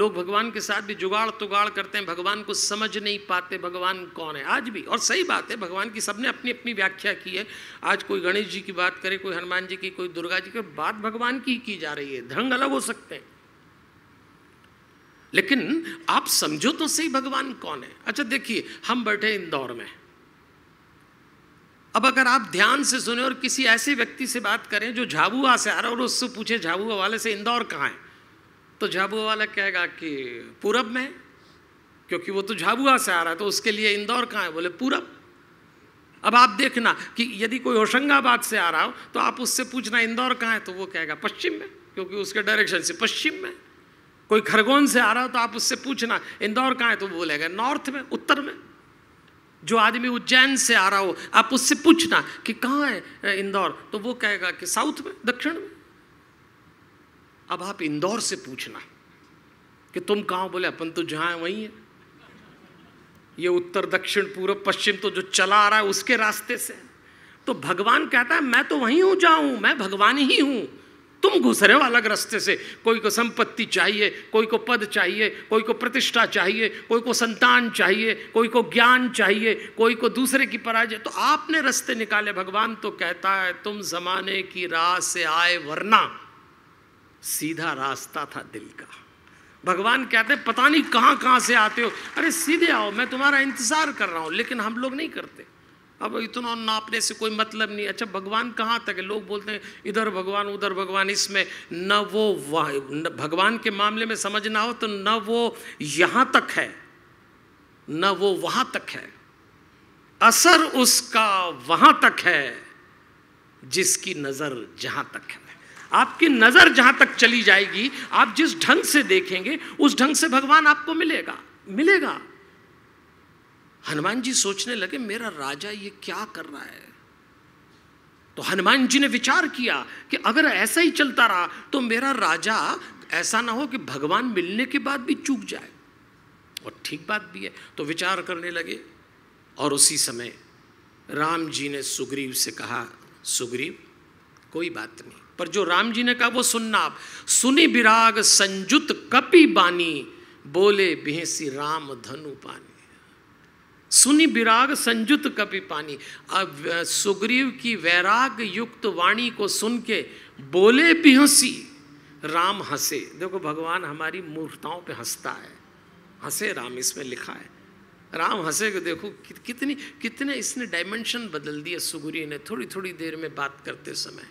लोग भगवान के साथ भी जुगाड़ तुगाड़ करते हैं भगवान को समझ नहीं पाते भगवान कौन है आज भी और सही बात है भगवान की सबने अपनी अपनी व्याख्या की है आज कोई गणेश जी की बात करे कोई हनुमान जी की कोई दुर्गा जी की बात भगवान की की जा रही है ढंग अलग हो सकते हैं लेकिन आप समझो तो सही भगवान कौन है अच्छा देखिए हम बैठे इंदौर में अब अगर आप ध्यान से सुने और किसी ऐसे व्यक्ति से बात करें जो झाबुआ से आ रहा है और उससे पूछे झाबुआ वाले से इंदौर कहाँ है तो झाबुआ वाला कहेगा कि पूरब में क्योंकि वो तो झाबुआ से आ रहा है तो उसके लिए इंदौर कहाँ है बोले पूरब अब आप देखना कि यदि कोई होशंगाबाद से आ रहा हो तो आप उससे पूछना इंदौर कहाँ है तो वो कहेगा पश्चिम में क्योंकि उसके डायरेक्शन से पश्चिम में कोई खरगोन से आ रहा हो तो आप उससे पूछना इंदौर कहाँ है तो बोलेगा नॉर्थ में उत्तर में जो आदमी उज्जैन से आ रहा हो आप उससे पूछना कि कहाँ है इंदौर तो वो कहेगा कि साउथ में दक्षिण में अब आप इंदौर से पूछना कि तुम कहाँ बोले अपन तो जहाँ है वहीं है ये उत्तर दक्षिण पूर्व पश्चिम तो जो चला आ रहा है उसके रास्ते से तो भगवान कहता है मैं तो वहीं हूं जाऊं मैं भगवान ही हूं तुम घुस रहे हो अलग रास्ते से कोई को संपत्ति चाहिए कोई को पद चाहिए कोई को प्रतिष्ठा चाहिए कोई को संतान चाहिए कोई को ज्ञान चाहिए कोई को दूसरे की पराजय तो आपने रास्ते निकाले भगवान तो कहता है तुम जमाने की राह से आए वरना सीधा रास्ता था दिल का भगवान कहते पता नहीं कहाँ कहाँ से आते हो अरे सीधे आओ मैं तुम्हारा इंतज़ार कर रहा हूँ लेकिन हम लोग नहीं करते अब इतना नापने से कोई मतलब नहीं अच्छा भगवान कहाँ तक है लोग बोलते हैं इधर भगवान उधर भगवान इसमें न वो वह भगवान के मामले में समझना हो तो न वो यहाँ तक है न वो वहाँ तक है असर उसका वहाँ तक है जिसकी नज़र जहाँ तक है आपकी नज़र जहां तक चली जाएगी आप जिस ढंग से देखेंगे उस ढंग से भगवान आपको मिलेगा मिलेगा हनुमान जी सोचने लगे मेरा राजा ये क्या कर रहा है तो हनुमान जी ने विचार किया कि अगर ऐसा ही चलता रहा तो मेरा राजा ऐसा ना हो कि भगवान मिलने के बाद भी चूक जाए और ठीक बात भी है तो विचार करने लगे और उसी समय राम जी ने सुग्रीव से कहा सुग्रीव कोई बात नहीं पर जो राम जी ने कहा वो सुनना आप सुनी विराग संजुत कपि बानी बोले बिहेसी राम धनु पानी सुनी विराग संयुत कपि पानी अब सुग्रीव की वैराग युक्त वाणी को सुन के बोले हंसी राम हंसे देखो भगवान हमारी मूर्ताओं पे हंसता है हंसे राम इसमें लिखा है राम हंसे को देखो कि, कितनी कितने इसने डायमेंशन बदल दिया सुगुरी ने थोड़ी थोड़ी देर में बात करते समय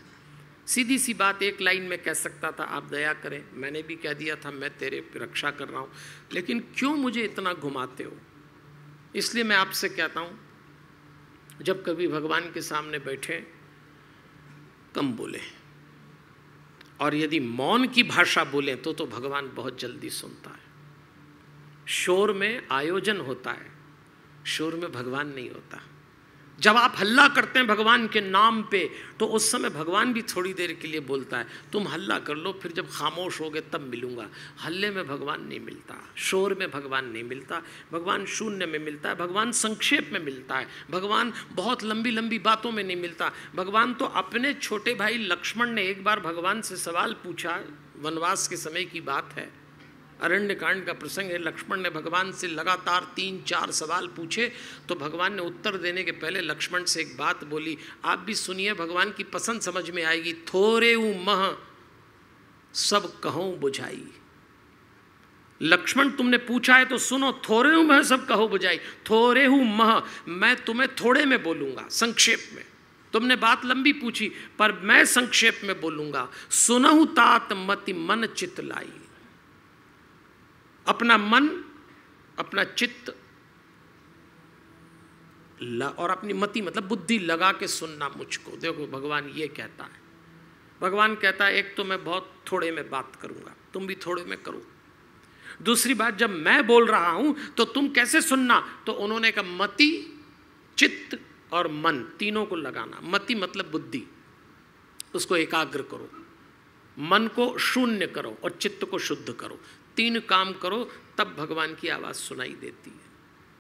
सीधी सी बात एक लाइन में कह सकता था आप दया करें मैंने भी कह दिया था मैं तेरे रक्षा कर रहा हूँ लेकिन क्यों मुझे इतना घुमाते हो इसलिए मैं आपसे कहता हूँ जब कभी भगवान के सामने बैठे कम बोले और यदि मौन की भाषा बोले तो तो भगवान बहुत जल्दी सुनता है शोर में आयोजन होता है शोर में भगवान नहीं होता जब आप हल्ला करते हैं भगवान के नाम पे तो उस समय भगवान भी थोड़ी देर के लिए बोलता है तुम हल्ला कर लो फिर जब खामोश हो गए तब मिलूंगा हल्ले में भगवान नहीं मिलता शोर में भगवान नहीं मिलता भगवान शून्य में मिलता है भगवान संक्षेप में मिलता है भगवान बहुत लंबी लंबी बातों में नहीं मिलता भगवान तो अपने छोटे भाई लक्ष्मण ने एक बार भगवान से सवाल पूछा वनवास के समय की बात है अरण्य कांड का प्रसंग है लक्ष्मण ने भगवान से लगातार तीन चार सवाल पूछे तो भगवान ने उत्तर देने के पहले लक्ष्मण से एक बात बोली आप भी सुनिए भगवान की पसंद समझ में आएगी थोरे ऊ मह सब कहो बुझाई लक्ष्मण तुमने पूछा है तो सुनो थोरे हूँ मह सब कहो बुझाई थोरे हूँ मह मैं तुम्हें थोड़े में बोलूँगा संक्षेप में तुमने बात लंबी पूछी पर मैं संक्षेप में बोलूँगा सुनहु तात मति मन चित लाई अपना मन अपना चित्त और अपनी मति मतलब बुद्धि लगा के सुनना मुझको देखो भगवान ये कहता है भगवान कहता है एक तो मैं बहुत थोड़े में बात करूंगा तुम भी थोड़े में करो दूसरी बात जब मैं बोल रहा हूं तो तुम कैसे सुनना तो उन्होंने कहा मति चित्त और मन तीनों को लगाना मति मतलब बुद्धि उसको एकाग्र करो मन को शून्य करो और चित्त को शुद्ध करो तीन काम करो तब भगवान की आवाज़ सुनाई देती है